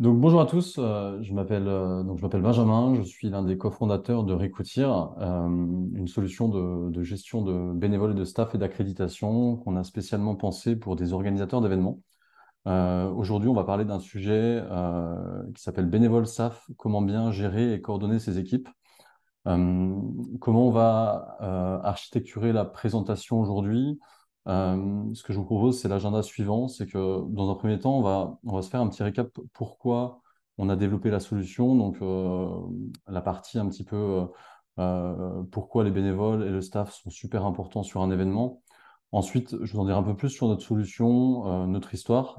Donc bonjour à tous, euh, euh, je m'appelle Benjamin, je suis l'un des cofondateurs de Recoutir, euh, une solution de, gestion de bénévoles et de staff et d'accréditation qu'on a spécialement pensé pour des organisateurs d'événements. Aujourd'hui, on va parler d'un sujet qui s'appelle bénévole saf comment bien gérer et coordonner ses équipes. comment on va architecturer la présentation aujourd'hui euh, ce que je vous propose, c'est l'agenda suivant, c'est que dans un premier temps, on va, on va se faire un petit récap pourquoi on a développé la solution, donc euh, la partie un petit peu euh, pourquoi les bénévoles et le staff sont super importants sur un événement. Ensuite, je vous en dirai un peu plus sur notre solution, notre histoire,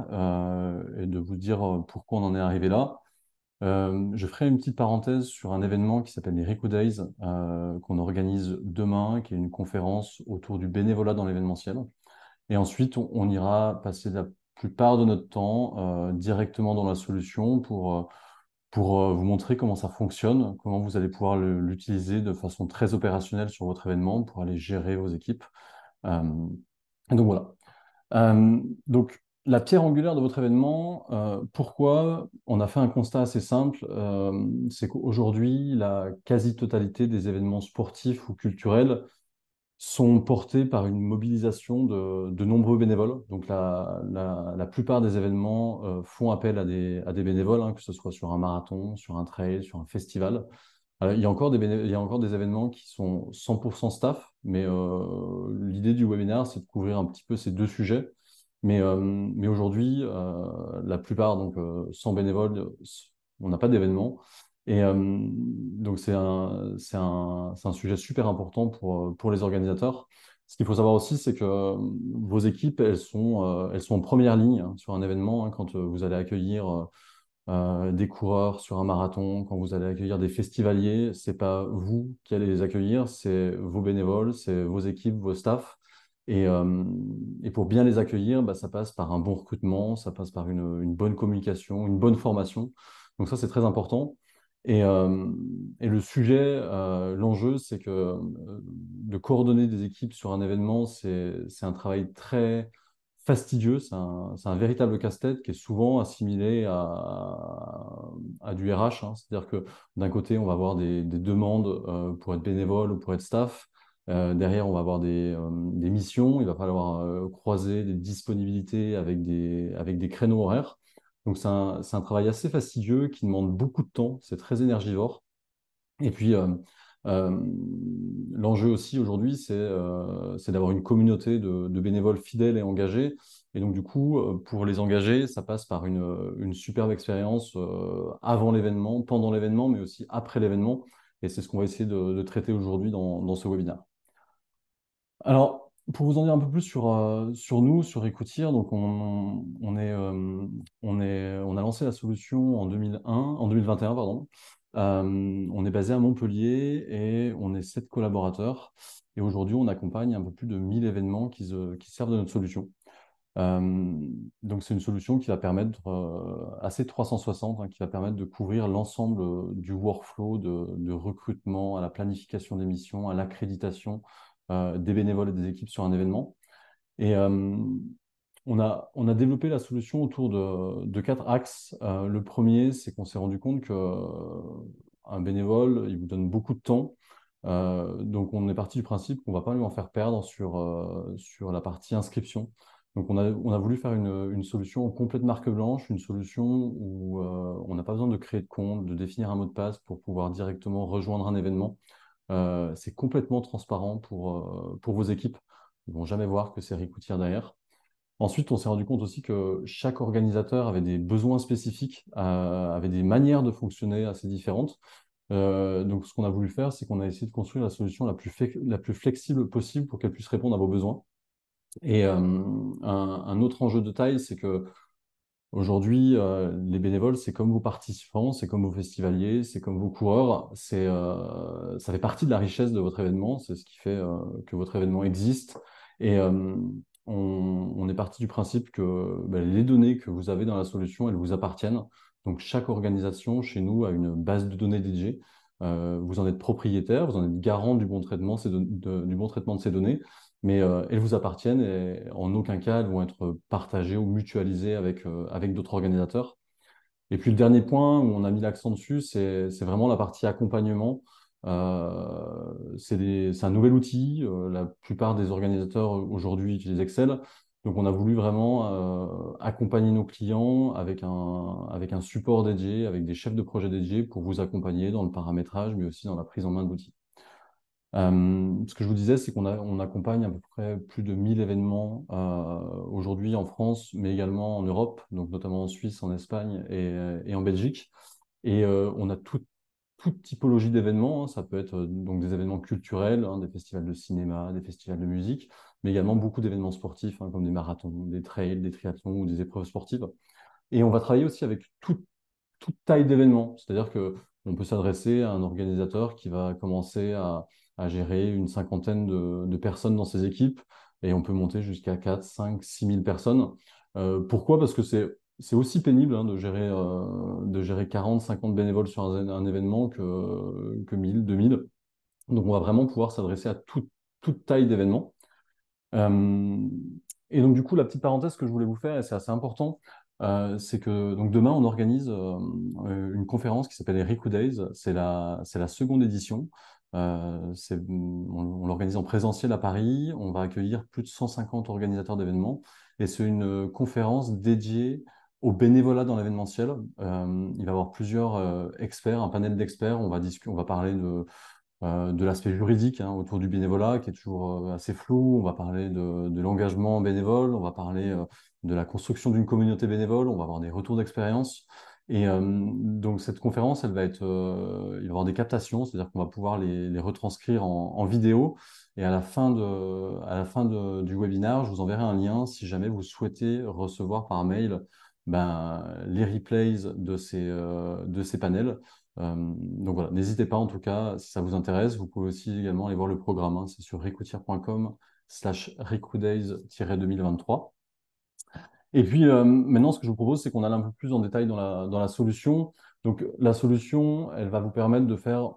et de vous dire pourquoi on en est arrivé là. je ferai une petite parenthèse sur un événement qui s'appelle les Rico Days, qu'on organise demain, qui est une conférence autour du bénévolat dans l'événementiel. Et ensuite, on, ira passer la plupart de notre temps euh, directement dans la solution pour, euh, pour euh, vous montrer comment ça fonctionne, comment vous allez pouvoir l'utiliser de façon très opérationnelle sur votre événement pour aller gérer vos équipes. donc voilà. donc la pierre angulaire de votre événement, pourquoi on a fait un constat assez simple, c'est qu'aujourd'hui, la quasi-totalité des événements sportifs ou culturels sont portés par une mobilisation de, nombreux bénévoles. Donc la, plupart des événements euh, font appel à des, bénévoles, hein, que ce soit sur un marathon, sur un trail, sur un festival. il, y a encore des il y a encore des événements qui sont 100% staff, mais euh, l'idée du webinaire, c'est de couvrir un petit peu ces deux sujets. Mais, euh, mais aujourd'hui, la plupart, donc sans bénévoles, on n'a pas d'événement. Et euh, donc, c'est un, sujet super important euh, pour, les organisateurs. Ce qu'il faut savoir aussi, c'est que euh, vos équipes, elles sont, elles sont en première ligne hein, sur un événement. Hein, quand vous allez accueillir des coureurs sur un marathon, quand vous allez accueillir des festivaliers, c'est pas vous qui allez les accueillir, c'est vos bénévoles, c'est vos équipes, vos staffs. Et, pour bien les accueillir, bah, ça passe par un bon recrutement, ça passe par une bonne communication, une bonne formation. Donc ça, c'est très important. Et, le sujet, l'enjeu, c'est que de coordonner des équipes sur un événement, c'est un travail très fastidieux, c'est un, véritable casse-tête qui est souvent assimilé à, du RH. Hein. C'est-à-dire que d'un côté, on va avoir des, demandes pour être bénévole ou pour être staff. derrière, on va avoir des, missions. Il va falloir croiser des disponibilités avec des créneaux horaires. Donc c'est un, travail assez fastidieux qui demande beaucoup de temps, c'est très énergivore. Et puis euh, euh, l'enjeu aussi aujourd'hui, c'est euh, d'avoir une communauté de, bénévoles fidèles et engagés. Et donc du coup, pour les engager, ça passe par une, superbe expérience avant l'événement, pendant l'événement, mais aussi après l'événement. Et c'est ce qu'on va essayer de, traiter aujourd'hui dans, dans ce webinaire. Alors, pour vous en dire un peu plus sur, euh, nous, sur Écoutir, donc on, on euh, a lancé la solution en, 2001, en 2021. Pardon. Euh, on est basé à Montpellier et on est sept collaborateurs. Et aujourd'hui, on accompagne un peu plus de 1000 événements qui, servent de notre solution. donc c'est une solution qui va permettre, assez 360, hein, qui va permettre de couvrir l'ensemble du workflow de, de recrutement à la planification des missions, à l'accréditation, euh, des bénévoles et des équipes sur un événement. Et euh, on a, développé la solution autour de, quatre axes. Euh, le premier, c'est qu'on s'est rendu compte que un bénévole, il vous donne beaucoup de temps. donc, on est parti du principe qu'on ne va pas lui en faire perdre sur, la partie inscription. Donc, on a, voulu faire une, une, solution complète marque blanche, une solution où on n'a pas besoin de créer de compte, de définir un mot de passe pour pouvoir directement rejoindre un événement. Euh, c'est complètement transparent pour, euh, pour vos équipes. Ils ne vont jamais voir que c'est Ricoutier derrière. Ensuite, on s'est rendu compte aussi que chaque organisateur avait des besoins spécifiques, euh, avait des manières de fonctionner assez différentes. donc, ce qu'on a voulu faire, c'est qu'on a essayé de construire la solution la plus, la plus flexible possible pour qu'elle puisse répondre à vos besoins. Et un, autre enjeu de taille, c'est que Aujourd'hui, euh, les bénévoles, c'est comme vos participants, c'est comme vos festivaliers, c'est comme vos coureurs. C'est, euh, ça fait partie de la richesse de votre événement. C'est ce qui fait euh, que votre événement existe. Et on, est parti du principe que ben, les données que vous avez dans la solution, elles vous appartiennent. Donc chaque organisation chez nous a une base de données dédiée. vous en êtes propriétaire, vous en êtes garant du bon traitement, du bon traitement de ces données mais euh, elles vous appartiennent et en aucun cas elles vont être partagées ou mutualisées avec, euh, avec d'autres organisateurs. Et puis le dernier point où on a mis l'accent dessus, c'est vraiment la partie accompagnement. Euh, c'est un nouvel outil. la plupart des organisateurs aujourd'hui utilisent Excel. Donc on a voulu vraiment accompagner nos clients avec un, avec un support dédié, avec des chefs de projet dédiés pour vous accompagner dans le paramétrage, mais aussi dans la prise en main de l'outil. Euh, ce que je vous disais, c'est qu'on on accompagne à peu près plus de 1000 événements euh, aujourd'hui en France, mais également en Europe, donc notamment en Suisse, en Espagne et, euh, en Belgique. Et on a toute typologie d'événements. Hein. Ça peut être donc des événements culturels, hein, des festivals de cinéma, des festivals de musique, mais également beaucoup d'événements sportifs, hein, comme des marathons, des trails, des triathlons ou des épreuves sportives. Et on va travailler aussi avec toute taille d'événements c'est-à-dire que on peut s'adresser à un organisateur qui va commencer à à gérer une cinquantaine de, personnes dans ses équipes et on peut monter jusqu'à 4, 5, 6 000 personnes. Euh, pourquoi Parce que c'est aussi pénible hein, de, gérer, euh, de gérer 40, 50 bénévoles sur un, événement que, que 1000, 2000. Donc, on va vraiment pouvoir s'adresser à toute taille d'événements. Euh, et donc, du coup, la petite parenthèse que je voulais vous faire, et c'est assez important, c'est que donc demain, on organise une conférence qui s'appelle les Riku Days. C'est la seconde édition. Euh, on, l'organise en présentiel à Paris. On va accueillir plus de 150 organisateurs d'événements. Et c'est une euh, conférence dédiée au bénévolat dans l'événementiel. Euh, il va y avoir plusieurs experts, un panel d'experts. On, va on va parler de, l'aspect juridique hein, autour du bénévolat qui est toujours assez flou. On va parler de l'engagement bénévole. On va parler de la construction d'une communauté bénévole. On va avoir des retours d'expérience. Et euh, donc cette conférence, elle va être, euh, il va y avoir des captations, c'est-à-dire qu'on va pouvoir les, retranscrire en, vidéo. Et à la fin, de, à la fin du webinaire, je vous enverrai un lien si jamais vous souhaitez recevoir par mail ben, les replays de ces, euh, de ces panels. donc voilà, n'hésitez pas en tout cas, si ça vous intéresse, vous pouvez aussi également aller voir le programme, hein. c'est sur recrutir.com slash 2023 et puis euh, maintenant, ce que je vous propose, c'est qu'on aille un peu plus en détail dans la, dans la solution. Donc la solution, elle va vous permettre de faire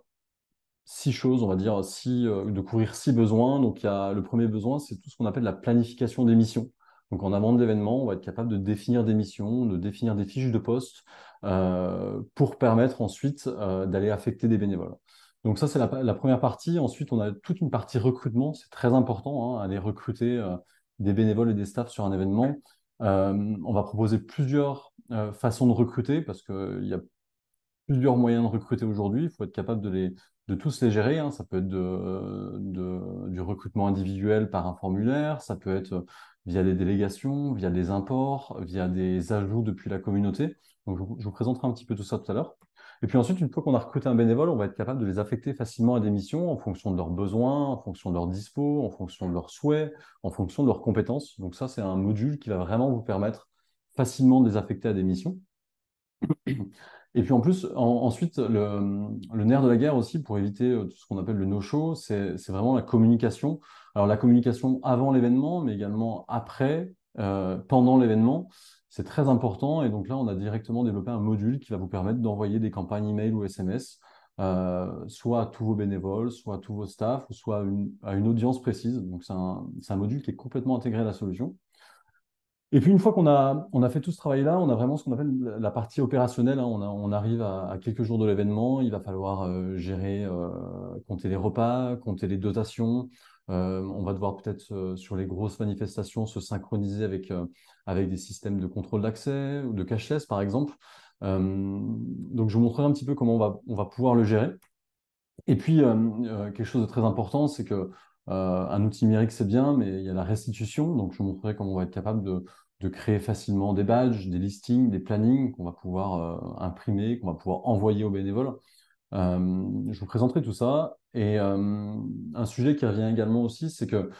six choses, on va dire, six, euh, de courir six besoins. Donc il y a, le premier besoin, c'est tout ce qu'on appelle la planification des missions. Donc en amont de l'événement, on va être capable de définir des missions, de définir des fiches de poste euh, pour permettre ensuite d'aller affecter des bénévoles. Donc ça, c'est la, première partie. Ensuite, on a toute une partie recrutement. C'est très important, hein, aller recruter des bénévoles et des staffs sur un événement. Euh, on va proposer plusieurs euh, façons de recruter parce qu'il euh, y a plusieurs moyens de recruter aujourd'hui. Il faut être capable de, les, de tous les gérer. Hein. Ça peut être du recrutement individuel par un formulaire, ça peut être via des délégations, via des imports, via des ajouts depuis la communauté. je, vous présenterai un petit peu tout ça tout à l'heure. Et puis ensuite, une fois qu'on a recruté un bénévole, on va être capable de les affecter facilement à des missions en fonction de leurs besoins, en fonction de leurs dispos, en fonction de leurs souhaits, en fonction de leurs compétences. Donc ça, c'est un module qui va vraiment vous permettre facilement de les affecter à des missions. Et puis en plus, ensuite, le, nerf de la guerre aussi, pour éviter euh, tout ce qu'on appelle le no-show, c'est vraiment la communication. Alors la communication avant l'événement, mais également après, euh, pendant l'événement. C'est très important. Et donc là, on a directement développé un module qui va vous permettre d'envoyer des campagnes email ou SMS, euh, soit à tous vos bénévoles, soit à tous vos staffs, soit à une, audience précise. Donc c'est un, module qui est complètement intégré à la solution. Et puis une fois qu'on a, fait tout ce travail-là, on a vraiment ce qu'on appelle la partie opérationnelle. Hein. On, arrive à, quelques jours de l'événement, il va falloir euh, gérer, euh, compter les repas, compter les dotations, euh, on va devoir peut-être sur les grosses manifestations se synchroniser avec, euh, avec des systèmes de contrôle d'accès ou de cashless par exemple. Euh, donc je vous montrerai un petit peu comment on va, pouvoir le gérer. Et puis quelque chose de très important, c'est que un outil numérique c'est bien, mais il y a la restitution. Donc je vous montrerai comment on va être capable de, de créer facilement des badges, des listings, des plannings qu'on va pouvoir imprimer, qu'on va pouvoir envoyer aux bénévoles. je vous présenterai tout ça et euh, un sujet qui revient également aussi, c'est que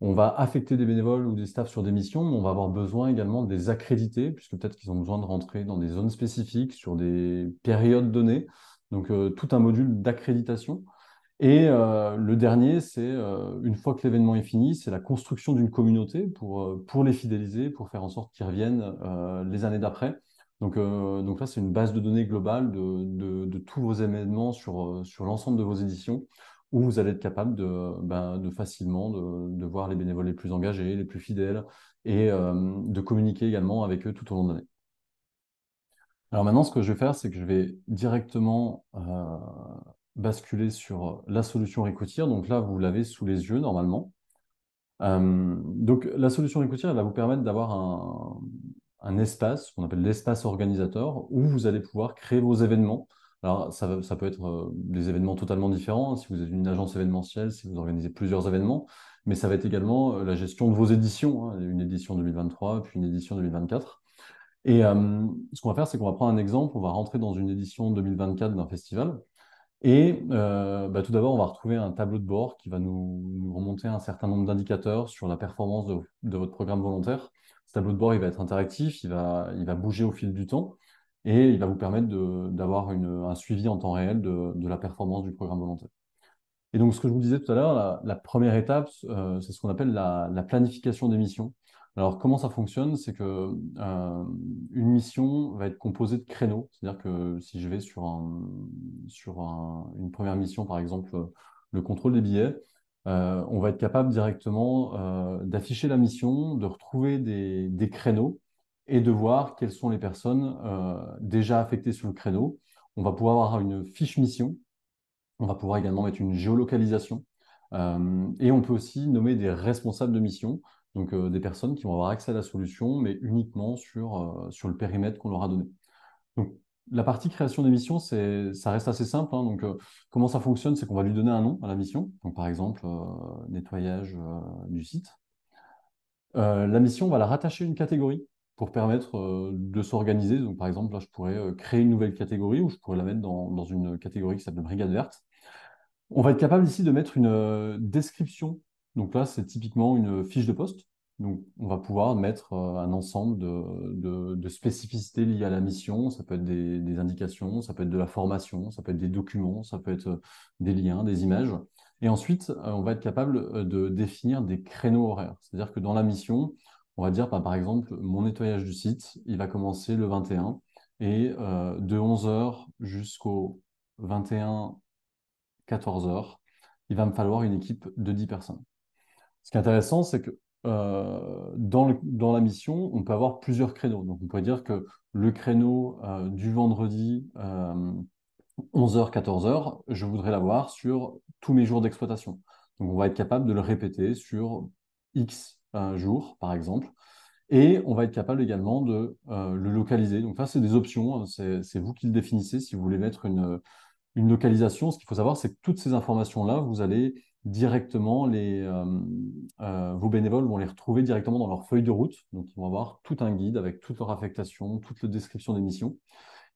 on va affecter des bénévoles ou des staffs sur des missions, mais on va avoir besoin également des accrédités, puisque peut-être qu'ils ont besoin de rentrer dans des zones spécifiques, sur des périodes données. Donc, euh, tout un module d'accréditation. Et euh, le dernier, c'est une fois que l'événement est fini, c'est la construction d'une communauté pour, pour les fidéliser, pour faire en sorte qu'ils reviennent les années d'après. Euh, donc, là, c'est une base de données globale de, tous vos événements sur, euh, sur l'ensemble de vos éditions, où vous allez être capable de, ben, facilement de, voir les bénévoles les plus engagés, les plus fidèles, et euh, de communiquer également avec eux tout au long de l'année. Alors maintenant, ce que je vais faire, c'est que je vais directement basculer sur la solution Recoutier. Donc là, vous l'avez sous les yeux normalement. donc la solution Recoutier, elle va vous permettre d'avoir un, un espace qu'on appelle l'espace organisateur où vous allez pouvoir créer vos événements. Alors, ça, ça peut être euh, des événements totalement différents, hein. si vous êtes une agence événementielle, si vous organisez plusieurs événements, mais ça va être également euh, la gestion de vos éditions, hein. une édition 2023, puis une édition 2024. Et euh, ce qu'on va faire, c'est qu'on va prendre un exemple, on va rentrer dans une édition 2024 d'un festival, et bah, tout d'abord, on va retrouver un tableau de bord qui va nous, remonter un certain nombre d'indicateurs sur la performance de, votre programme volontaire tableau de bord, il va être interactif, il va, bouger au fil du temps et il va vous permettre d'avoir un suivi en temps réel de, la performance du programme volontaire. Et donc, ce que je vous disais tout à l'heure, la, première étape, euh, c'est ce qu'on appelle la, planification des missions. Alors, comment ça fonctionne C'est que euh, une mission va être composée de créneaux. C'est-à-dire que si je vais sur, sur une première mission, par exemple, euh, le contrôle des billets, euh, on va être capable directement euh, d'afficher la mission, de retrouver des, créneaux et de voir quelles sont les personnes euh, déjà affectées sur le créneau. On va pouvoir avoir une fiche mission, on va pouvoir également mettre une géolocalisation et on peut aussi nommer des responsables de mission, donc des personnes qui vont avoir accès à la solution, mais uniquement sur, sur le périmètre qu'on leur a donné la partie création des missions, ça reste assez simple. Hein. donc, euh, comment ça fonctionne, c'est qu'on va lui donner un nom à la mission. Donc, par exemple, euh, nettoyage euh, du site. la mission, on va la rattacher à une catégorie pour permettre de s'organiser. Donc, par exemple, là, je pourrais créer une nouvelle catégorie ou je pourrais la mettre dans, dans une catégorie qui s'appelle Brigade verte. On va être capable ici de mettre une description. Donc là, c'est typiquement une fiche de poste donc, on va pouvoir mettre euh, un ensemble de, de, spécificités liées à la mission. Ça peut être des, indications, ça peut être de la formation, ça peut être des documents, ça peut être euh, des liens, des images. Et ensuite, euh, on va être capable de définir des créneaux horaires. C'est-à-dire que dans la mission, on va dire, bah, par exemple, mon nettoyage du site, il va commencer le 21 et de 11h jusqu'au 21, 14h, il va me falloir une équipe de 10 personnes. Ce qui est intéressant, c'est que euh, dans, dans, la mission, on peut avoir plusieurs créneaux. Donc, on pourrait dire que le créneau euh, du vendredi 11h-14h, euh, je voudrais l'avoir sur tous mes jours d'exploitation. Donc, on va être capable de le répéter sur X jours, par exemple. Et on va être capable également de le localiser. Donc ça c'est des options, hein. c'est vous qui le définissez si vous voulez mettre une, une localisation. Ce qu'il faut savoir, c'est que toutes ces informations-là, vous allez directement, euh, euh, vos bénévoles vont les retrouver directement dans leur feuille de route. Donc, ils vont avoir tout un guide avec toute leur affectation, toute la description des missions.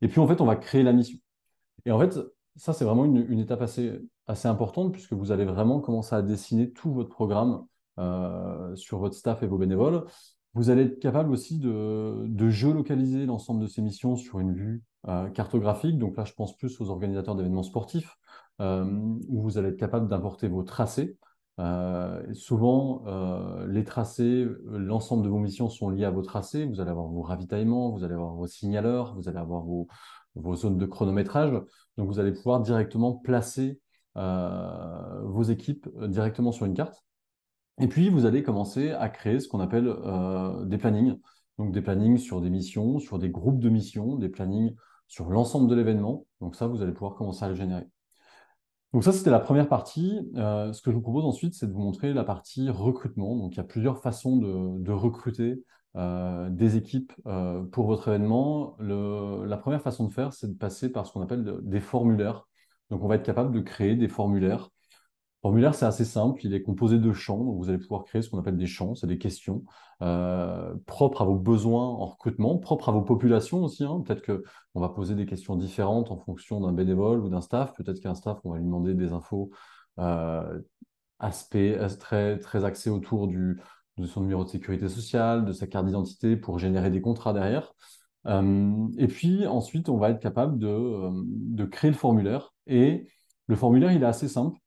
Et puis, en fait, on va créer la mission. Et en fait, ça, c'est vraiment une, étape assez, importante puisque vous allez vraiment commencer à dessiner tout votre programme euh, sur votre staff et vos bénévoles. Vous allez être capable aussi de, de localiser l'ensemble de ces missions sur une vue cartographique. Donc là, je pense plus aux organisateurs d'événements sportifs euh, où vous allez être capable d'importer vos tracés. Euh, souvent, euh, les tracés, l'ensemble de vos missions sont liés à vos tracés. Vous allez avoir vos ravitaillements, vous allez avoir vos signaleurs, vous allez avoir vos, zones de chronométrage. Donc, vous allez pouvoir directement placer vos équipes directement sur une carte. Et puis, vous allez commencer à créer ce qu'on appelle des plannings. Donc, des plannings sur des missions, sur des groupes de missions, des plannings sur l'ensemble de l'événement. Donc, ça, vous allez pouvoir commencer à le générer. Donc ça, c'était la première partie. Euh, ce que je vous propose ensuite, c'est de vous montrer la partie recrutement. Donc il y a plusieurs façons de, recruter euh, des équipes euh, pour votre événement. la première façon de faire, c'est de passer par ce qu'on appelle des formulaires. Donc on va être capable de créer des formulaires formulaire, c'est assez simple. Il est composé de champs. Donc vous allez pouvoir créer ce qu'on appelle des champs, c'est des questions euh, propres à vos besoins en recrutement, propres à vos populations aussi. Hein. Peut-être qu'on va poser des questions différentes en fonction d'un bénévole ou d'un staff. Peut-être qu'un staff, on va lui demander des infos euh, aspect, euh, très, très axées autour du, de son numéro de sécurité sociale, de sa carte d'identité pour générer des contrats derrière. et puis ensuite, on va être capable de, de créer le formulaire. Et le formulaire, il est assez simple.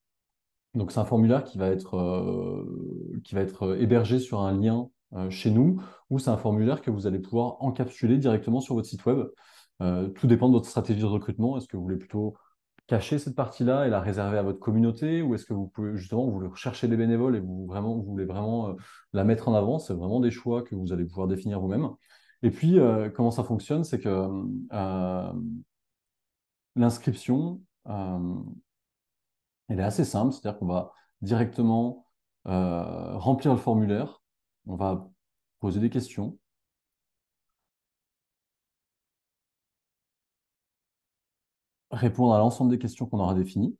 Donc c'est un formulaire qui va être, euh, qui va être euh, hébergé sur un lien euh, chez nous, ou c'est un formulaire que vous allez pouvoir encapsuler directement sur votre site web. tout dépend de votre stratégie de recrutement. Est-ce que vous voulez plutôt cacher cette partie-là et la réserver à votre communauté, ou est-ce que vous pouvez justement vous rechercher des bénévoles et vous, vraiment, vous voulez vraiment la mettre en avant C'est vraiment des choix que vous allez pouvoir définir vous-même. Et puis comment ça fonctionne, c'est que l'inscription elle est assez simple, c'est-à-dire qu'on va directement euh, remplir le formulaire, on va poser des questions. répondre à l'ensemble des questions qu'on aura définies.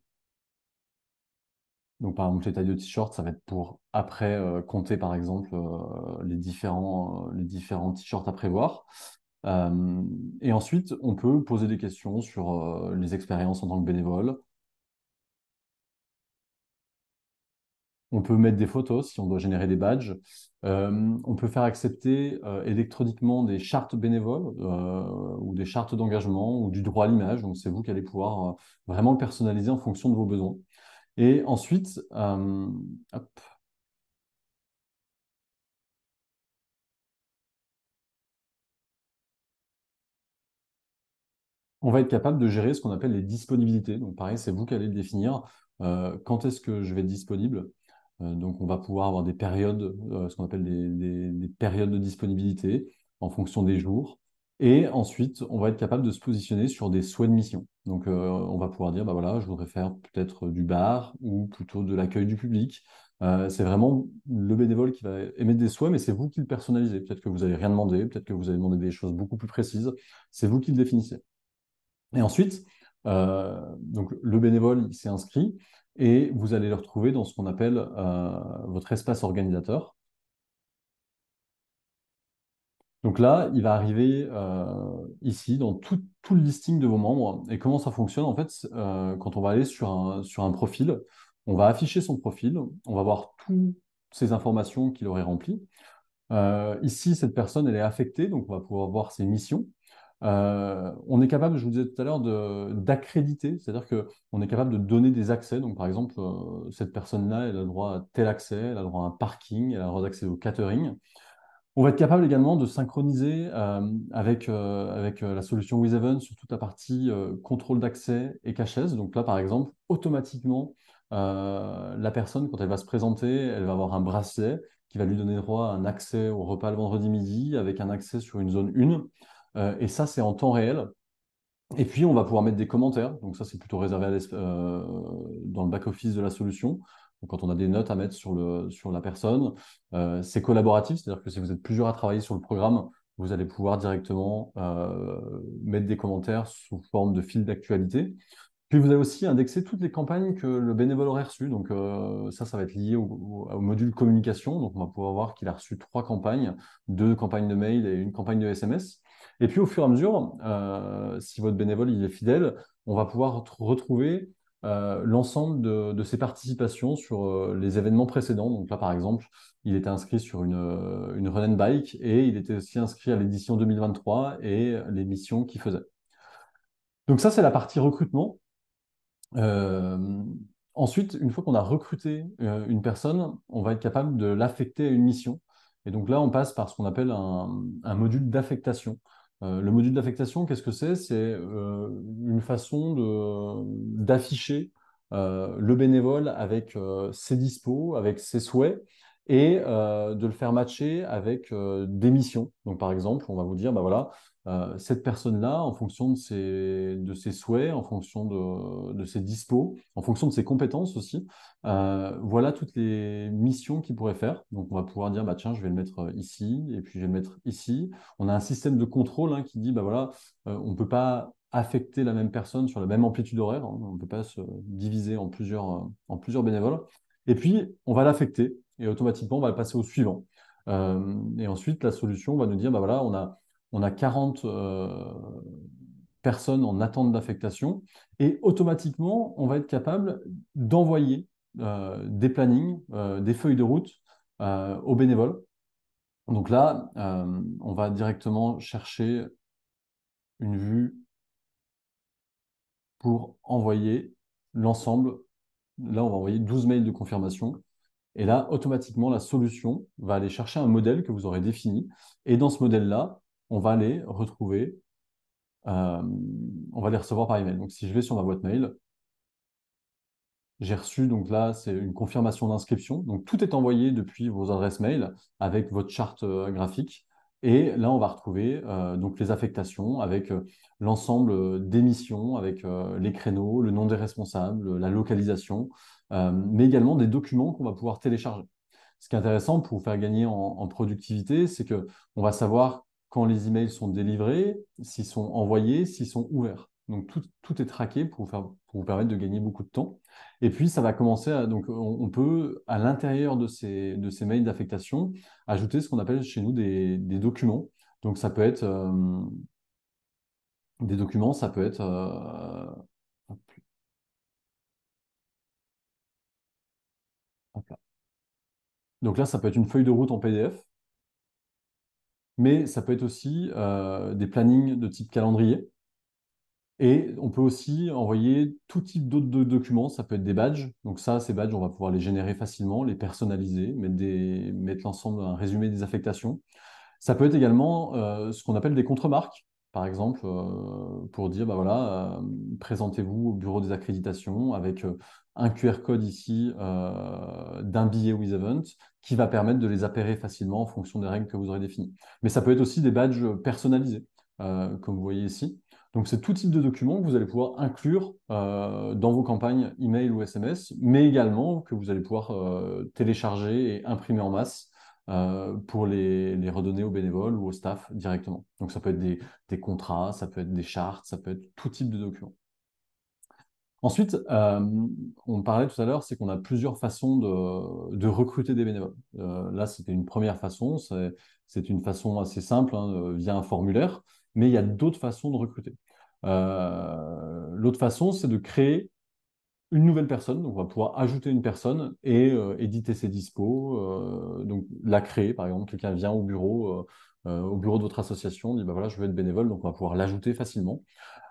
Donc, par exemple, les tailles de t-shirt, ça va être pour après euh, compter, par exemple, euh, les différents, les différents t-shirts à prévoir. et ensuite, on peut poser des questions sur les expériences en tant que bénévole, On peut mettre des photos si on doit générer des badges. Euh, on peut faire accepter euh, électroniquement des chartes bénévoles euh, ou des chartes d'engagement ou du droit à l'image. Donc, c'est vous qui allez pouvoir vraiment le personnaliser en fonction de vos besoins. Et ensuite, on va être capable de gérer ce qu'on appelle les disponibilités. Donc, pareil, c'est vous qui allez définir. quand est-ce que je vais être disponible euh, donc on va pouvoir avoir des périodes, euh, ce qu'on appelle des, périodes de disponibilité en fonction des jours. Et ensuite, on va être capable de se positionner sur des souhaits de mission. Donc euh, on va pouvoir dire, bah voilà, je voudrais faire peut-être du bar ou plutôt de l'accueil du public. c'est vraiment le bénévole qui va émettre des souhaits, mais c'est vous qui le personnalisez. Peut-être que vous n'avez rien demandé, peut-être que vous avez demandé des choses beaucoup plus précises. C'est vous qui le définissez. Et ensuite, le bénévole s'est inscrit et vous allez le retrouver dans ce qu'on appelle euh, votre espace organisateur. Donc là, il va arriver euh, ici dans tout, le listing de vos membres. Et comment ça fonctionne En fait, euh, quand on va aller sur un, sur un profil, on va afficher son profil, on va voir toutes ces informations qu'il aurait remplies. ici, cette personne, elle est affectée, donc on va pouvoir voir ses missions. Euh, on est capable, je vous disais tout à l'heure, d'accréditer, c'est-à-dire qu'on est capable de donner des accès. Donc, par exemple, euh, cette personne-là, elle a le droit à tel accès, elle a le droit à un parking, elle a le droit d'accès au catering. On va être capable également de synchroniser euh, avec, la solution WithEvent sur toute la partie contrôle d'accès et caches. Donc là, par exemple, automatiquement, la personne, quand elle va se présenter, elle va avoir un bracelet qui va lui donner droit à un accès au repas le vendredi midi avec un accès sur une zone 1. Euh, et ça, c'est en temps réel. Et puis, on va pouvoir mettre des commentaires. Donc, ça, c'est plutôt réservé euh, dans le back-office de la solution. quand on a des notes à mettre sur, le, sur la personne, euh, c'est collaboratif. C'est-à-dire que si vous êtes plusieurs à travailler sur le programme, vous allez pouvoir directement mettre des commentaires sous forme de fil d'actualité. Puis vous allez aussi indexer toutes les campagnes que le bénévole aurait reçues. Donc ça, ça va être lié au, module communication. Donc on va pouvoir voir qu'il a reçu trois campagnes, deux campagnes de mail et une campagne de SMS. Et puis au fur et à mesure, euh, si votre bénévole il est fidèle, on va pouvoir retrouver euh, l'ensemble de, ses participations sur euh, les événements précédents. Donc là, par exemple, il était inscrit sur une, run and bike et il était aussi inscrit à l'édition 2023 et les missions qu'il faisait. Donc ça, c'est la partie recrutement. ensuite, une fois qu'on a recruté une personne, on va être capable de l'affecter à une mission. Et donc là, on passe par ce qu'on appelle un module d'affectation. Euh, le module d'affectation, qu'est-ce que c'est C'est euh, une façon d'afficher euh, le bénévole avec ses dispos, avec ses souhaits, et de le faire matcher avec des missions. Donc, par exemple, on va vous dire, bah voilà, euh, cette personne-là, en fonction de ses, de ses souhaits, en fonction de, de, ses dispos, en fonction de ses compétences aussi, euh, voilà toutes les missions qu'il pourrait faire. Donc on va pouvoir dire, bah, tiens, je vais le mettre euh, ici, et puis je vais le mettre ici. On a un système de contrôle hein, qui dit, bah voilà, on ne peut pas affecter la même personne sur la même amplitude horaire, hein. on ne peut pas se diviser en plusieurs, en plusieurs bénévoles. Et puis, on va l'affecter, et automatiquement, on va le passer au suivant. et ensuite, la solution va nous dire, bah voilà, on a on a 40 euh, personnes en attente d'affectation, et automatiquement, on va être capable d'envoyer euh, des plannings, euh, des feuilles de route aux bénévoles. Donc là, on va directement chercher une vue pour envoyer l'ensemble. Là, on va envoyer 12 mails de confirmation. Et là, automatiquement, la solution va aller chercher un modèle que vous aurez défini. Et dans ce modèle-là, on va les retrouver, euh, on va les recevoir par email. Donc si je vais sur ma boîte mail, j'ai reçu, donc là, c'est une confirmation d'inscription. Donc tout est envoyé depuis vos adresses mail avec votre charte euh, graphique. Et là, on va retrouver euh, donc les affectations avec l'ensemble des missions, avec les créneaux, le nom des responsables, la localisation, mais également des documents qu'on va pouvoir télécharger. Ce qui est intéressant pour vous faire gagner en, en productivité, c'est qu'on va savoir quand les emails sont délivrés, s'ils sont envoyés, s'ils sont ouverts. Donc tout, est traqué pour vous, faire, pour vous, permettre de gagner beaucoup de temps. Et puis ça va commencer à, donc on, peut à l'intérieur de ces, de ces mails d'affectation ajouter ce qu'on appelle chez nous des, documents. Donc ça peut être euh, des documents, ça peut être euh, Donc là ça peut être une feuille de route en PDF mais ça peut être aussi euh, des plannings de type calendrier. Et on peut aussi envoyer tout type d'autres documents. Ça peut être des badges. Donc ça, ces badges, on va pouvoir les générer facilement, les personnaliser, mettre, mettre l'ensemble, un résumé des affectations. Ça peut être également euh, ce qu'on appelle des contre-marques. Par exemple, euh, pour dire, bah voilà, euh, présentez-vous au bureau des accréditations avec euh, un QR code ici d'un billet with event qui va permettre de les appairer facilement en fonction des règles que vous aurez définies. Mais ça peut être aussi des badges personnalisés, comme vous voyez ici. Donc, c'est tout type de documents que vous allez pouvoir inclure dans vos campagnes email ou SMS, mais également que vous allez pouvoir télécharger et imprimer en masse euh, pour les, redonner aux bénévoles ou au staff directement. Donc ça peut être des, contrats, ça peut être des chartes, ça peut être tout type de documents. Ensuite, euh, on parlait tout à l'heure, c'est qu'on a plusieurs façons de, recruter des bénévoles. Euh, là, c'était une première façon, c'est une façon assez simple, hein, via un formulaire, mais il y a d'autres façons de recruter. L'autre façon, c'est de créer une nouvelle personne, donc on va pouvoir ajouter une personne et euh, éditer ses dispos, euh, donc la créer par exemple, quelqu'un vient au bureau, euh, au bureau de votre association, dit bah voilà je veux être bénévole, donc on va pouvoir l'ajouter facilement.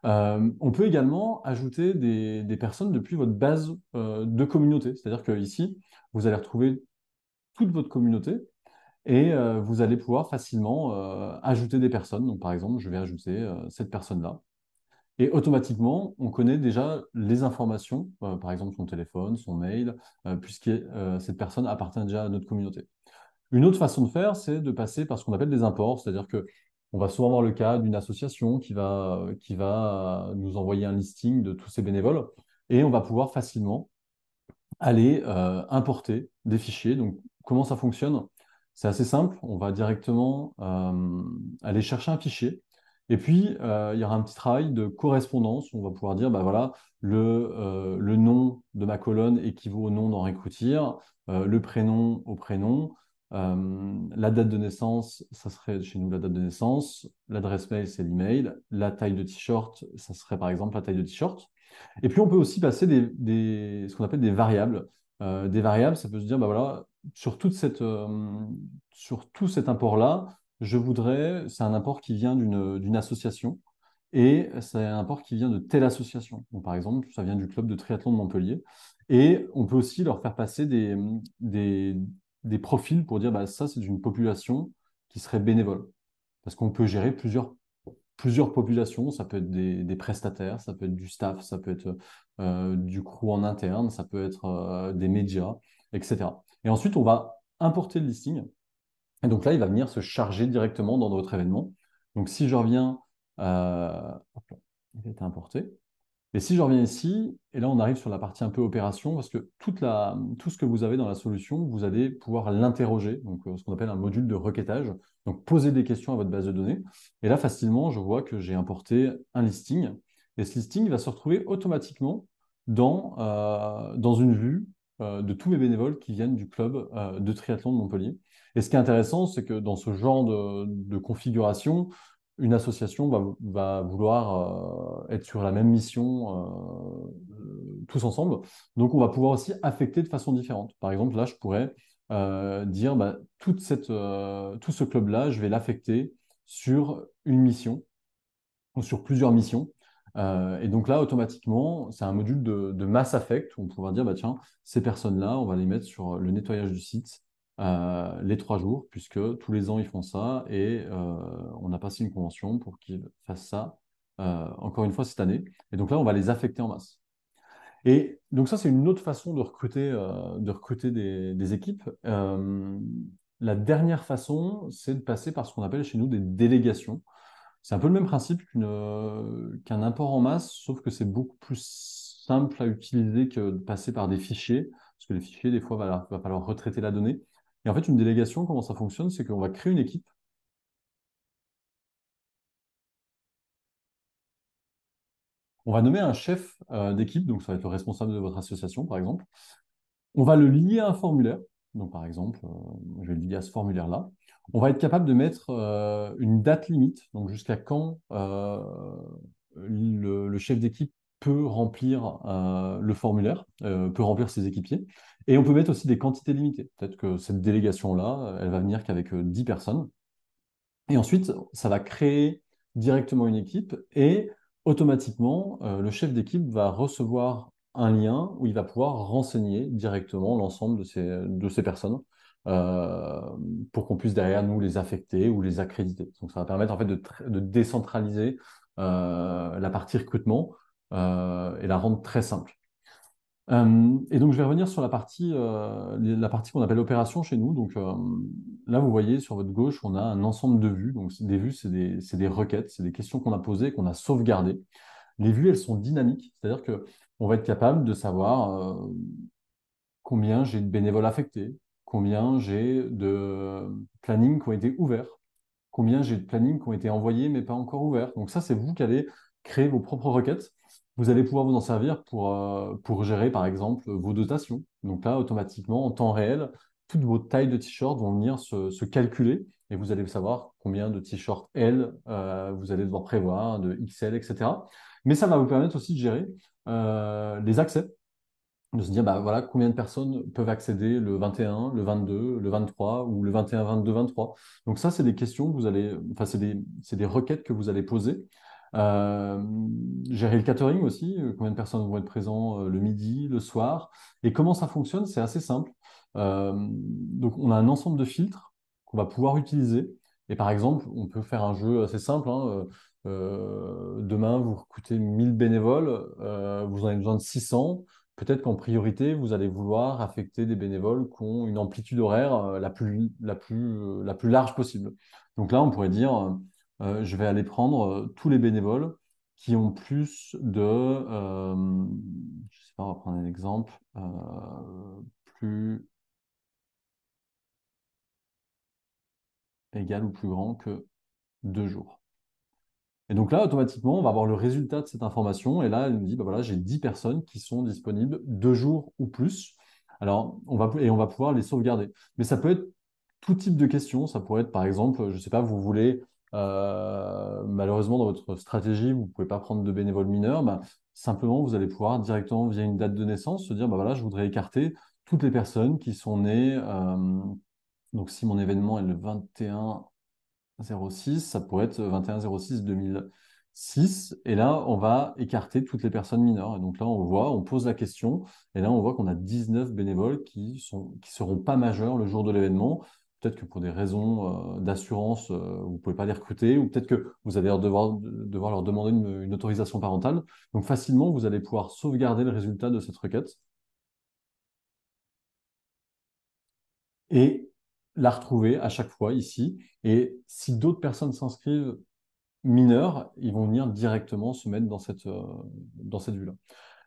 on peut également ajouter des, des personnes depuis votre base de communauté, c'est-à-dire que ici vous allez retrouver toute votre communauté et vous allez pouvoir facilement ajouter des personnes. Donc par exemple je vais ajouter cette personne là et automatiquement, on connaît déjà les informations, euh, par exemple son téléphone, son mail, euh, puisque euh, cette personne appartient déjà à notre communauté. Une autre façon de faire, c'est de passer par ce qu'on appelle des imports, c'est-à-dire que on va souvent avoir le cas d'une association qui va, qui va nous envoyer un listing de tous ses bénévoles et on va pouvoir facilement aller importer des fichiers. Donc, comment ça fonctionne C'est assez simple. On va directement aller chercher un fichier et puis, euh, il y aura un petit travail de correspondance. On va pouvoir dire, bah voilà, le, euh, le nom de ma colonne équivaut au nom d'Henri Coutir, euh, le prénom au prénom, la date de naissance, ça serait chez nous la date de naissance, l'adresse mail, c'est l'email, la taille de t-shirt, ça serait par exemple la taille de t-shirt. Et puis, on peut aussi passer des, ce qu'on appelle des variables. des variables, ça peut se dire, bah voilà, sur, toute cette, sur tout cet import-là, je voudrais, c'est un apport qui vient d'une association et c'est un apport qui vient de telle association. par exemple, ça vient du club de triathlon de Montpellier. Et on peut aussi leur faire passer des, des, profils pour dire bah, ça, c'est une population qui serait bénévole. Parce qu'on peut gérer plusieurs, plusieurs populations. Ça peut être des, prestataires, ça peut être du staff, ça peut être euh, du crew en interne, ça peut être euh, des médias, etc. Et ensuite, on va importer le listing et donc là, il va venir se charger directement dans votre événement. Donc si je reviens, euh, il a été importé. Et si je reviens ici, et là on arrive sur la partie un peu opération, parce que tout ce que vous avez dans la solution, vous allez pouvoir l'interroger, donc euh, ce qu'on appelle un module de requêtage, donc poser des questions à votre base de données. Et là facilement, je vois que j'ai importé un listing, et ce listing va se retrouver automatiquement dans, euh, dans une vue de tous mes bénévoles qui viennent du club de triathlon de Montpellier. Et ce qui est intéressant, c'est que dans ce genre de, configuration, une association va, vouloir euh, être sur la même mission euh, tous ensemble. Donc, on va pouvoir aussi affecter de façon différente. Par exemple, là, je pourrais euh, dire bah, tout ce club-là, je vais l'affecter sur une mission ou sur plusieurs missions. et donc là, automatiquement, c'est un module de, masse mass affect où on pourra dire bah, tiens, ces personnes-là, on va les mettre sur le nettoyage du site, euh, les trois jours, puisque tous les ans ils font ça et euh, on a passé une convention pour qu'ils fassent ça euh, encore une fois cette année. Et donc là, on va les affecter en masse. Et donc ça, c'est une autre façon de recruter, de recruter des, équipes. la dernière façon, c'est de passer par ce qu'on appelle chez nous des délégations. C'est un peu le même principe qu'un import en masse, sauf que c'est beaucoup plus simple à utiliser que de passer par des fichiers, parce que les fichiers, des fois, va falloir retraiter la donnée. Et en fait, une délégation, comment ça fonctionne C'est qu'on va créer une équipe. On va nommer un chef euh, d'équipe, donc ça va être le responsable de votre association, par exemple. On va le lier à un formulaire. Donc, par exemple, euh, je vais le lier à ce formulaire-là. On va être capable de mettre euh, une date limite, donc jusqu'à quand le, chef d'équipe peut remplir euh, le formulaire, euh, peut remplir ses équipiers. Et on peut mettre aussi des quantités limitées. Peut-être que cette délégation-là, elle va venir qu'avec 10 euh, personnes. Et ensuite, ça va créer directement une équipe et automatiquement, le chef d'équipe va recevoir un lien où il va pouvoir renseigner directement l'ensemble de ces, de ces personnes pour qu'on puisse derrière nous les affecter ou les accréditer. Donc ça va permettre en fait de, décentraliser la partie recrutement euh, et la rendre très simple. Euh, et donc, je vais revenir sur la partie, euh, la partie qu'on appelle opération chez nous. Donc, là, vous voyez sur votre gauche, on a un ensemble de vues. Donc, des vues, c'est des, des, requêtes, c'est des questions qu'on a posées, qu'on a sauvegardées. Les vues, elles sont dynamiques, c'est-à-dire que on va être capable de savoir combien j'ai de bénévoles affectés, combien j'ai de plannings qui ont été ouverts, combien j'ai de plannings qui ont été envoyés mais pas encore ouverts. Donc ça, c'est vous qui allez créer vos propres requêtes vous allez pouvoir vous en servir pour, euh, pour gérer, par exemple, vos dotations. Donc là, automatiquement, en temps réel, toutes vos tailles de t-shirts vont venir se, calculer et vous allez savoir combien de t-shirts L euh, vous allez devoir prévoir, de XL, etc. Mais ça va vous permettre aussi de gérer euh, les accès, de se dire bah, voilà, combien de personnes peuvent accéder le 21, le 22, le 23 ou le 21, 22, 23. Donc ça, c'est des questions vous allez, enfin, c'est des requêtes que vous allez poser. Euh, gérer le catering aussi, euh, combien de personnes vont être présentes euh, le midi, le soir, et comment ça fonctionne, c'est assez simple. donc on a un ensemble de filtres qu'on va pouvoir utiliser. Et par exemple, on peut faire un jeu assez simple. Hein, demain, vous recrutez 1000 bénévoles, vous en avez besoin de 600. Peut-être qu'en priorité, vous allez vouloir affecter des bénévoles qui ont une amplitude horaire la plus, la plus, la plus large possible. Donc là, on pourrait dire, euh, je vais aller prendre euh, tous les bénévoles qui ont plus de, euh, je sais pas, on va prendre un exemple, euh, plus égal ou plus grand que deux jours. Et donc là, automatiquement, on va avoir le résultat de cette information. Et là, elle nous dit, bah voilà, j'ai 10 personnes qui sont disponibles deux jours ou plus. Alors, on va, et on va pouvoir les sauvegarder. Mais ça peut être tout type de questions. Ça pourrait être, par exemple, je ne sais pas, vous voulez euh, malheureusement, dans votre stratégie, vous ne pouvez pas prendre de bénévoles mineurs, bah, simplement, vous allez pouvoir directement, via une date de naissance, se dire, bah je voudrais écarter toutes les personnes qui sont nées. Euh, donc, si mon événement est le 21-06, ça pourrait être 21-06-2006. Et là, on va écarter toutes les personnes mineures. Et donc là, on voit, on pose la question. Et là, on voit qu'on a 19 bénévoles qui ne qui seront pas majeurs le jour de l'événement peut-être que pour des raisons euh, d'assurance, euh, vous ne pouvez pas les recruter, ou peut-être que vous allez devoir, leur demander une, autorisation parentale. Donc facilement, vous allez pouvoir sauvegarder le résultat de cette requête et la retrouver à chaque fois ici. Et si d'autres personnes s'inscrivent mineures, ils vont venir directement se mettre dans euh, dans cette vue-là.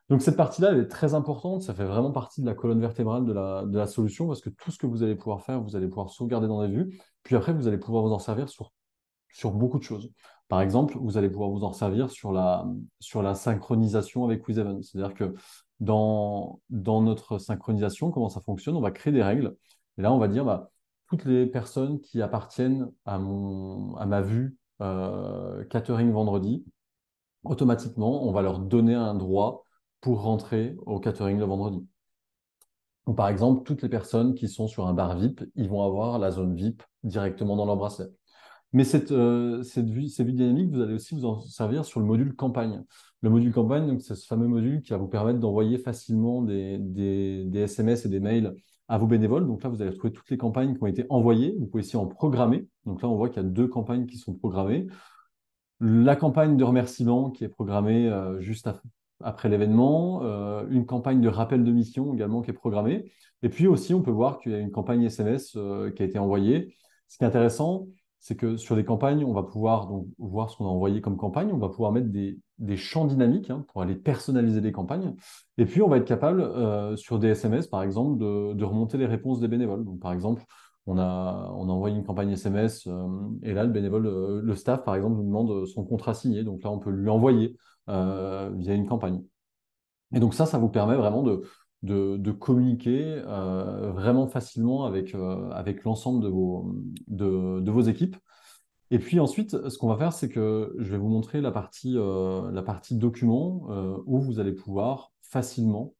Donc cette partie-là, elle est très importante, ça fait vraiment partie de la colonne vertébrale de la, solution, parce que tout ce que vous allez pouvoir faire, vous allez pouvoir sauvegarder dans les vues, puis après, vous allez pouvoir vous en servir sur, sur beaucoup de choses. Par exemple, vous allez pouvoir vous en servir sur la, sur la synchronisation avec QuizEvent, C'est-à-dire que dans, dans notre synchronisation, comment ça fonctionne, on va créer des règles, et là, on va dire, bah, toutes les personnes qui appartiennent à, mon, à ma vue euh, catering vendredi, automatiquement, on va leur donner un droit pour rentrer au catering le vendredi. par exemple, toutes les personnes qui sont sur un bar VIP, ils vont avoir la zone VIP directement dans leur bracelet. Mais cette, euh, cette vue, ces vues dynamiques, vous allez aussi vous en servir sur le module campagne. Le module campagne, c'est ce fameux module qui va vous permettre d'envoyer facilement des, des, SMS et des mails à vos bénévoles. Donc là, vous allez retrouver toutes les campagnes qui ont été envoyées. Vous pouvez aussi en programmer. Donc là, on voit qu'il y a deux campagnes qui sont programmées. La campagne de remerciement qui est programmée euh, juste, après après l'événement, euh, une campagne de rappel de mission également qui est programmée. Et puis aussi, on peut voir qu'il y a une campagne SMS euh, qui a été envoyée. Ce qui est intéressant, c'est que sur des campagnes, on va pouvoir donc, voir ce qu'on a envoyé comme campagne, on va pouvoir mettre des, champs dynamiques hein, pour aller personnaliser les campagnes. Et puis, on va être capable, euh, sur des SMS par exemple, de, remonter les réponses des bénévoles. Donc, par exemple, on a, on a envoyé une campagne SMS et là, le bénévole, le staff par exemple, nous demande son contrat signé. Donc là, on peut lui envoyer euh, via une campagne. Et donc ça, ça vous permet vraiment de, de, communiquer euh, vraiment facilement avec, euh, avec l'ensemble de vos, de, vos équipes. Et puis ensuite, ce qu'on va faire, c'est que je vais vous montrer la partie, la partie documents où vous allez pouvoir facilement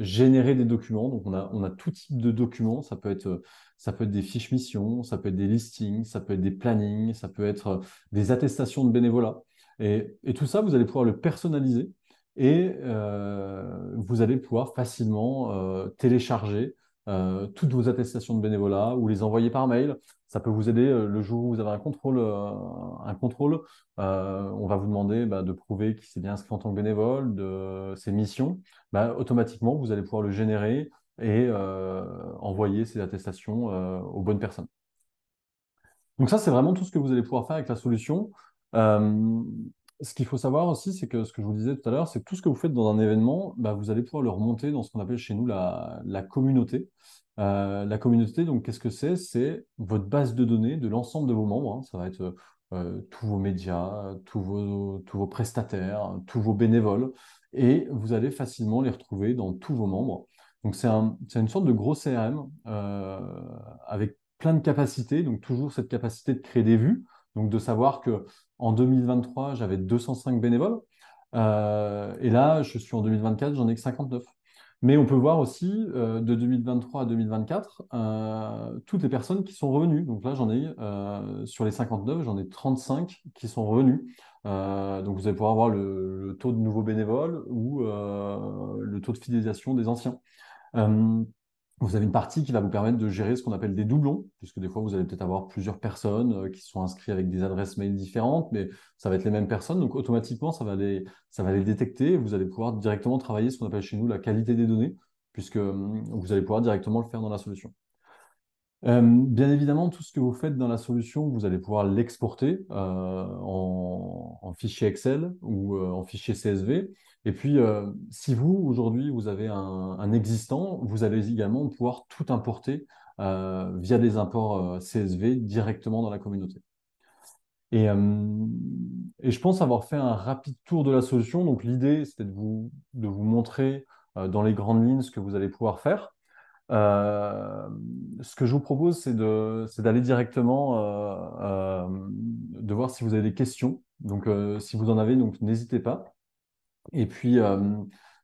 générer des documents. Donc, on a, on a tout type de documents. Ça peut être, ça peut être des fiches missions, ça peut être des listings, ça peut être des plannings, ça peut être des attestations de bénévolat. Et, tout ça, vous allez pouvoir le personnaliser et euh, vous allez pouvoir facilement euh, télécharger euh, toutes vos attestations de bénévolat ou les envoyer par mail. Ça peut vous aider le jour où vous avez un contrôle. un contrôle on va vous demander bah, de prouver qu'il s'est bien inscrit en tant que bénévole, de ses missions. Bah, automatiquement, vous allez pouvoir le générer et envoyer ces attestations aux bonnes personnes. Donc ça, c'est vraiment tout ce que vous allez pouvoir faire avec la solution. Euh, ce qu'il faut savoir aussi, c'est que ce que je vous disais tout à l'heure, c'est que tout ce que vous faites dans un événement, bah, vous allez pouvoir le remonter dans ce qu'on appelle chez nous la, communauté. Euh, la communauté, donc qu'est-ce que c'est C'est votre base de données de l'ensemble de vos membres. Hein. Ça va être euh, tous vos médias, tous vos, prestataires, tous vos bénévoles, et vous allez facilement les retrouver dans tous vos membres. Donc c'est une sorte de gros CRM avec plein de capacités, donc toujours cette capacité de créer des vues, donc de savoir que en 2023, j'avais 205 bénévoles. Euh, et là, je suis en 2024, j'en ai que 59. Mais on peut voir aussi euh, de 2023 à 2024 euh, toutes les personnes qui sont revenues. Donc là, j'en ai sur les 59, j'en ai 35 qui sont revenus. donc vous allez pouvoir voir le, le taux de nouveaux bénévoles ou le taux de fidélisation des anciens. Vous avez une partie qui va vous permettre de gérer ce qu'on appelle des doublons, puisque des fois, vous allez peut-être avoir plusieurs personnes euh, qui sont inscrites avec des adresses mail différentes, mais ça va être les mêmes personnes. Donc, automatiquement, ça va les, ça va les détecter vous allez pouvoir directement travailler ce qu'on appelle chez nous la qualité des données, puisque hum, vous allez pouvoir directement le faire dans la solution. Euh, bien évidemment, tout ce que vous faites dans la solution, vous allez pouvoir l'exporter euh, en, fichier Excel ou euh, en fichier CSV. Et puis, si vous, aujourd'hui, vous avez un, existant, vous allez également pouvoir tout importer via des imports CSV directement dans la communauté. Et, je pense avoir fait un rapide tour de la solution. Donc, l'idée, c'était de vous, de vous montrer dans les grandes lignes ce que vous allez pouvoir faire. Euh, ce que je vous propose, c'est d'aller directement euh, euh, de voir si vous avez des questions. Donc, si vous en avez, donc n'hésitez pas. Et puis,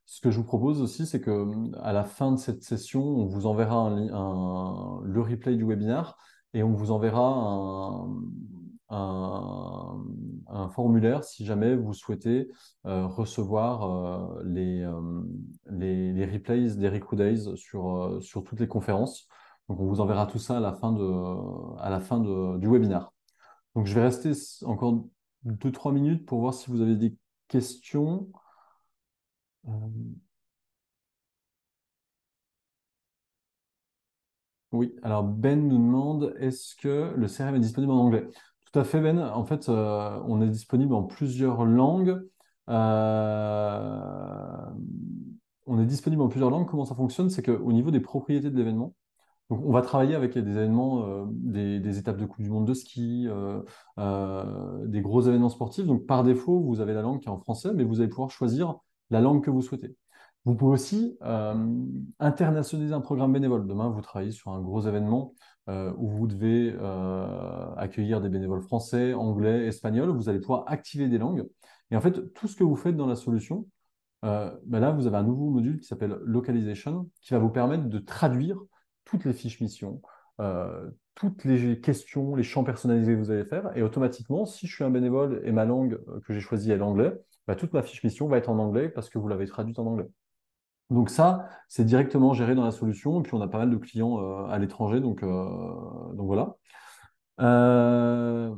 ce que je vous propose aussi, c'est que à la fin de cette session, on vous enverra le replay du webinaire et on vous enverra un, un, formulaire si jamais vous souhaitez euh, recevoir euh, euh, les, les, replays des Recruit sur, sur toutes les conférences. Donc, on vous enverra tout ça à la fin, de, à la fin du webinaire. Donc, je vais rester encore 2-3 minutes pour voir si vous avez des questions. Oui, alors Ben nous demande est-ce que le CRM est disponible en anglais tout à fait, Ben. En fait, euh, on est disponible en plusieurs langues. Euh, on est disponible en plusieurs langues. Comment ça fonctionne C'est qu'au niveau des propriétés de l'événement, on va travailler avec des événements, euh, des, étapes de Coupe du Monde de ski, des gros événements sportifs. Donc par défaut, vous avez la langue qui est en français, mais vous allez pouvoir choisir la langue que vous souhaitez. Vous pouvez aussi internationaliser un programme bénévole. Demain, vous travaillez sur un gros événement euh, où vous devez euh, accueillir des bénévoles français, anglais, espagnol, vous allez pouvoir activer des langues. Et en fait, tout ce que vous faites dans la solution, euh, bah là, vous avez un nouveau module qui s'appelle Localization, qui va vous permettre de traduire toutes les fiches missions, toutes les questions, les champs personnalisés que vous allez faire. Et automatiquement, si je suis un bénévole et ma langue que j'ai choisie est l'anglais, bah toute ma fiche mission va être en anglais parce que vous l'avez traduite en anglais. Donc ça, c'est directement géré dans la solution. Et puis on a pas mal de clients euh, à l'étranger, donc, euh, voilà. Euh,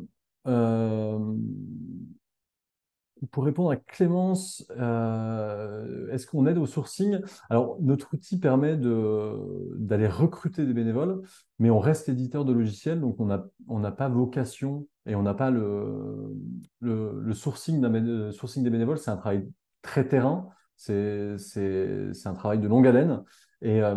pour répondre à Clémence, est-ce qu'on aide au sourcing Alors notre outil permet d'aller recruter des bénévoles, mais on reste éditeur de logiciels, donc on n'a pas vocation et on n'a pas le, sourcing des bénévoles, c'est un travail très terrain. C'est un travail de longue haleine. Et, euh,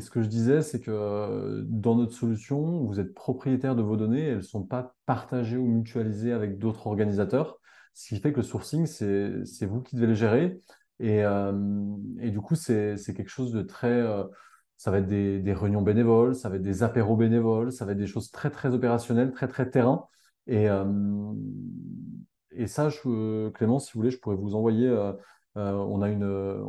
ce que je disais, c'est que euh, dans notre solution, vous êtes propriétaire de vos données, elles ne sont pas partagées ou mutualisées avec d'autres organisateurs, ce qui fait que le sourcing, c'est vous qui devez le gérer. Et, euh, du coup, c'est quelque chose de très... ça va être des, réunions bénévoles, ça va être des apéros bénévoles, ça va être des choses très, très opérationnelles, très, très terrain. Et, et ça, Clément, si vous voulez, je pourrais vous envoyer euh, euh,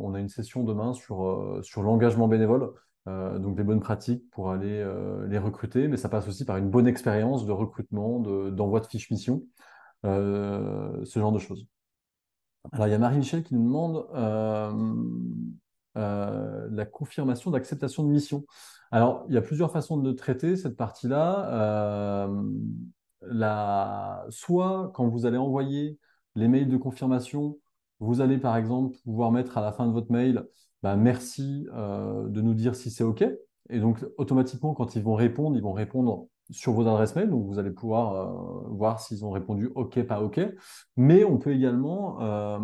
on, a une, session demain sur, euh, sur l'engagement bénévole, donc des bonnes pratiques pour aller les recruter, mais ça passe aussi par une bonne expérience de recrutement, d'envoi de, fiche fiches mission, ce genre de choses. Alors, il y a Marie-Michel qui nous demande la confirmation d'acceptation de mission. Alors, il y a plusieurs façons de traiter, cette partie-là. Soit quand vous allez envoyer les mails de confirmation, vous allez par exemple pouvoir mettre à la fin de votre mail bah, merci euh, de nous dire si c'est OK. Et donc automatiquement, quand ils vont répondre, ils vont répondre sur vos adresses mail. Donc vous allez pouvoir euh, voir s'ils ont répondu OK, pas OK. Mais on peut également, euh,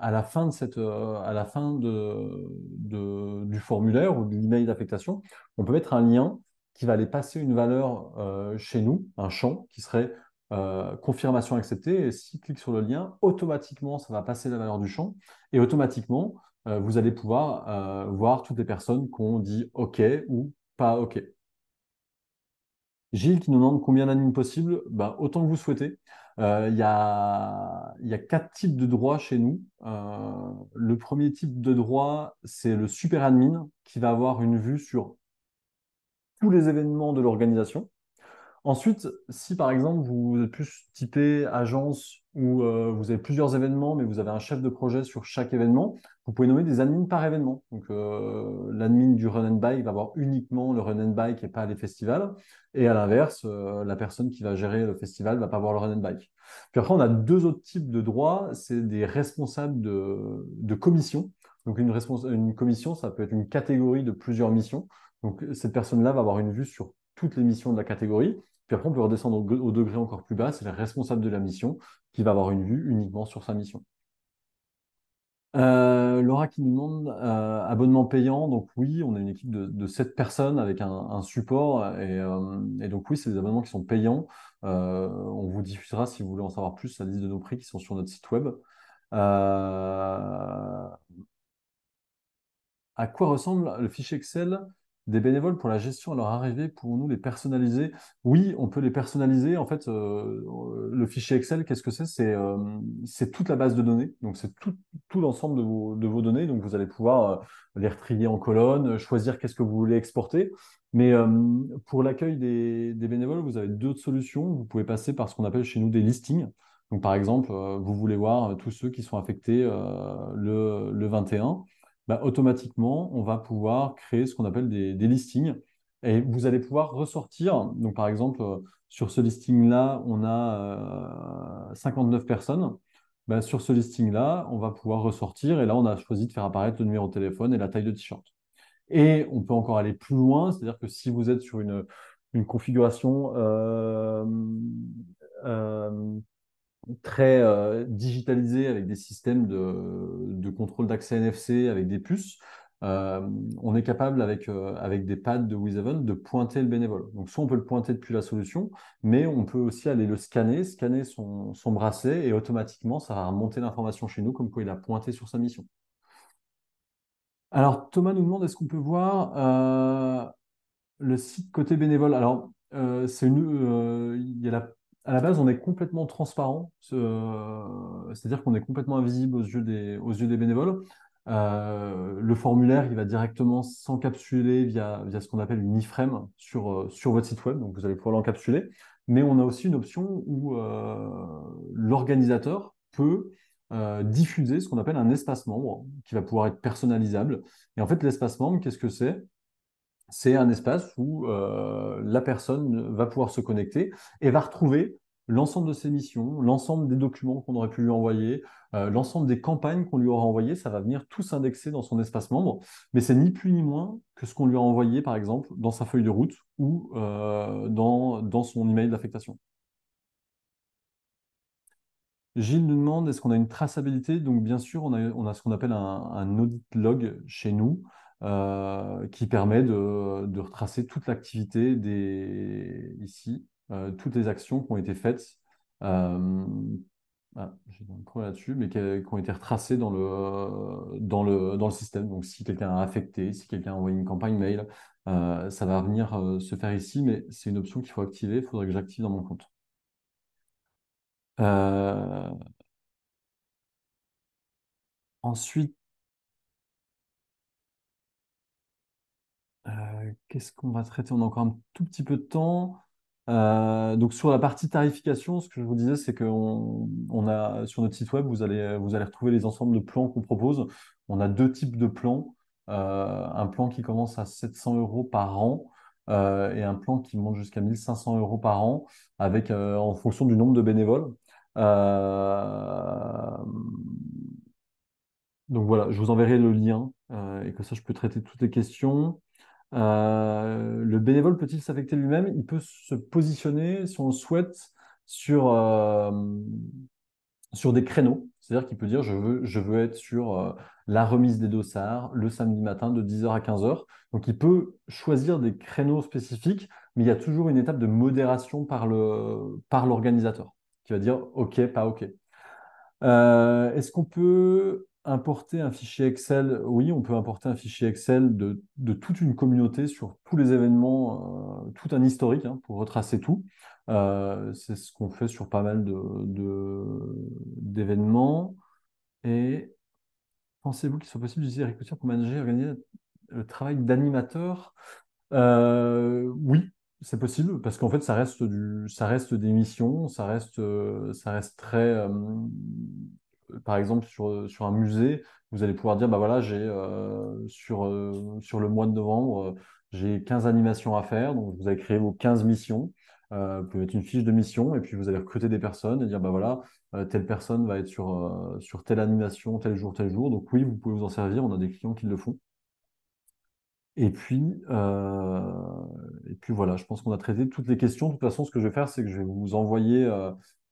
à la fin, de cette, à la fin du formulaire ou de l'email d'affectation, on peut mettre un lien qui va aller passer une valeur chez nous, un champ qui serait euh, confirmation acceptée. Et s'il clique sur le lien, automatiquement, ça va passer la valeur du champ. Et automatiquement, euh, vous allez pouvoir euh, voir toutes les personnes qui ont dit OK ou pas OK. Gilles qui nous demande combien d'admins possibles, ben, autant que vous souhaitez. Il y y, a, quatre types de droits chez nous. le premier type de droit, c'est le super admin qui va avoir une vue sur tous les événements de l'organisation. Ensuite, si par exemple vous êtes plus typé agence ou euh, vous avez plusieurs événements, mais vous avez un chef de projet sur chaque événement, vous pouvez nommer des admins par événement. Donc euh, l'admin du run and bike va voir uniquement le run and bike et pas les festivals. Et à l'inverse, euh, la personne qui va gérer le festival ne va pas voir le run and bike. Puis après, on a deux autres types de droits, c'est des responsables de, commission. Donc une commission, ça peut être une catégorie de plusieurs missions. Donc cette personne-là va avoir une vue sur toutes les missions de la catégorie. Puis après, on peut redescendre au, degré encore plus bas, c'est le responsable de la mission qui va avoir une vue uniquement sur sa mission. Euh, Laura qui nous demande euh, abonnement payant. Donc oui, on a une équipe de, 7 personnes avec un, support. Et, euh, et, donc oui, c'est des abonnements qui sont payants. on vous diffusera si vous voulez en savoir plus la liste de nos prix qui sont sur notre site web. À quoi ressemble le fichier Excel des bénévoles pour la gestion à leur arrivée, pouvons-nous les personnaliser Oui, on peut les personnaliser. En fait, euh, le fichier Excel, qu'est-ce que c'est euh, c'est, toute la base de données, donc c'est tout, l'ensemble de vos, données. Donc vous allez pouvoir euh, les retrier en colonnes, choisir qu'est-ce que vous voulez exporter. Mais pour l'accueil des, bénévoles, vous avez d'autres solutions. Vous pouvez passer par ce qu'on appelle chez nous des listings. Donc par exemple, vous voulez voir tous ceux qui sont affectés le, le 21 bah, automatiquement, on va pouvoir créer ce qu'on appelle des, listings. Et vous allez pouvoir ressortir, donc par exemple, euh, sur ce listing-là, on a 59 euh, personnes. Bah, sur ce listing-là, on va pouvoir ressortir, et là, on a choisi de faire apparaître le numéro de téléphone et la taille de t-shirt. Et on peut encore aller plus loin, c'est-à-dire que si vous êtes sur une, configuration euh, très euh, digitalisé avec des systèmes de, contrôle d'accès NFC avec des puces. Euh, on est capable avec, euh, avec des pads de Wizhaven de pointer le bénévole. Donc soit on peut le pointer depuis la solution, mais on peut aussi aller le scanner, scanner son, son bracelet et automatiquement ça va remonter l'information chez nous comme quoi il a pointé sur sa mission. Alors Thomas nous demande est-ce qu'on peut voir le site côté bénévole Alors c'est une, il y a la à la base, on est complètement transparent, euh, c'est-à-dire qu'on est complètement invisible aux yeux des, bénévoles. Euh, le formulaire, il va directement s'encapsuler via, ce qu'on appelle une iframe euh, sur, votre site web, donc vous allez pouvoir l'encapsuler. Mais on a aussi une option où l'organisateur peut diffuser ce qu'on appelle un espace membre qui va pouvoir être personnalisable. Et en fait, l'espace membre, qu'est-ce que c'est c'est un espace où euh, la personne va pouvoir se connecter et va retrouver l'ensemble de ses missions, l'ensemble des documents qu'on aurait pu lui envoyer, euh, l'ensemble des campagnes qu'on lui aura envoyées, ça va venir tout s'indexer dans son espace membre, mais c'est ni plus ni moins que ce qu'on lui a envoyé, par exemple, dans sa feuille de route ou euh, dans, son email d'affectation. Gilles nous demande est-ce qu'on a une traçabilité Donc, bien sûr, on a, ce qu'on appelle un, audit log chez nous. Euh, qui permet de, retracer toute l'activité des ici, euh, toutes les actions qui ont été faites. Euh, ah, j'ai là-dessus, mais qui, ont été retracées dans le, dans le, dans le système. Donc, si quelqu'un a affecté, si quelqu'un a envoyé une campagne mail, ça va venir se faire ici, mais c'est une option qu'il faut activer. Il faudrait que j'active dans mon compte. Ensuite, Euh, qu'est-ce qu'on va traiter On a encore un tout petit peu de temps. Euh, donc sur la partie tarification, ce que je vous disais, c'est que a sur notre site web, vous allez, vous allez retrouver les ensembles de plans qu'on propose. On a deux types de plans. Euh, un plan qui commence à 700 euros par an et un plan qui monte jusqu'à 1500 euros par an avec, en fonction du nombre de bénévoles. Donc voilà, je vous enverrai le lien et que ça, je peux traiter toutes les questions. Euh, le bénévole peut-il s'affecter lui-même Il peut se positionner, si on le souhaite, sur, euh, sur des créneaux. C'est-à-dire qu'il peut dire je veux, je veux être sur euh, la remise des dossards le samedi matin de 10h à 15h. Donc il peut choisir des créneaux spécifiques, mais il y a toujours une étape de modération par l'organisateur par qui va dire ok, pas ok. Est-ce qu'on peut importer un fichier Excel, oui, on peut importer un fichier Excel de, toute une communauté sur tous les événements, euh, tout un historique hein, pour retracer tout. Euh, c'est ce qu'on fait sur pas mal d'événements. De, d'événements. Et pensez-vous qu'il soit possible d'utiliser Recruiter pour manager et organiser le travail d'animateur euh, Oui, c'est possible parce qu'en fait ça reste du ça reste des missions ça reste ça reste très par exemple, sur, sur, un musée, vous allez pouvoir dire, bah voilà, j'ai euh, sur, euh, sur le mois de novembre, euh, j'ai 15 animations à faire, donc vous allez créer vos 15 missions. vous pouvez mettre une fiche de mission et puis vous allez recruter des personnes et dire, bah voilà, telle personne va être sur, sur telle animation, tel jour, tel jour. Donc oui, vous pouvez vous en servir, on a des clients qui le font. Et puis, et puis voilà, je pense qu'on a traité toutes les questions. De toute façon, ce que je vais faire, c'est que je vais vous envoyer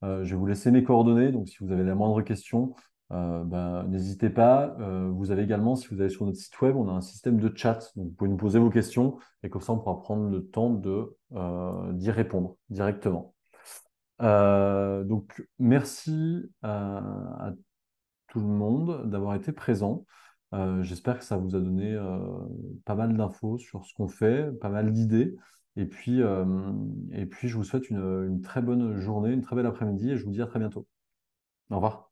euh, je vais vous laisser mes coordonnées, donc si vous avez la moindre question, euh, ben, n'hésitez pas. Euh, vous avez également, si vous allez sur notre site web, on a un système de chat, donc vous pouvez nous poser vos questions, et comme ça on pourra prendre le temps d'y répondre directement. donc merci à, tout le monde d'avoir été présent. J'espère que ça vous a donné pas mal d'infos sur ce qu'on fait, pas mal d'idées. Et puis, euh, et puis je vous souhaite une, une très bonne journée, une très belle après-midi et je vous dis à très bientôt. Au revoir.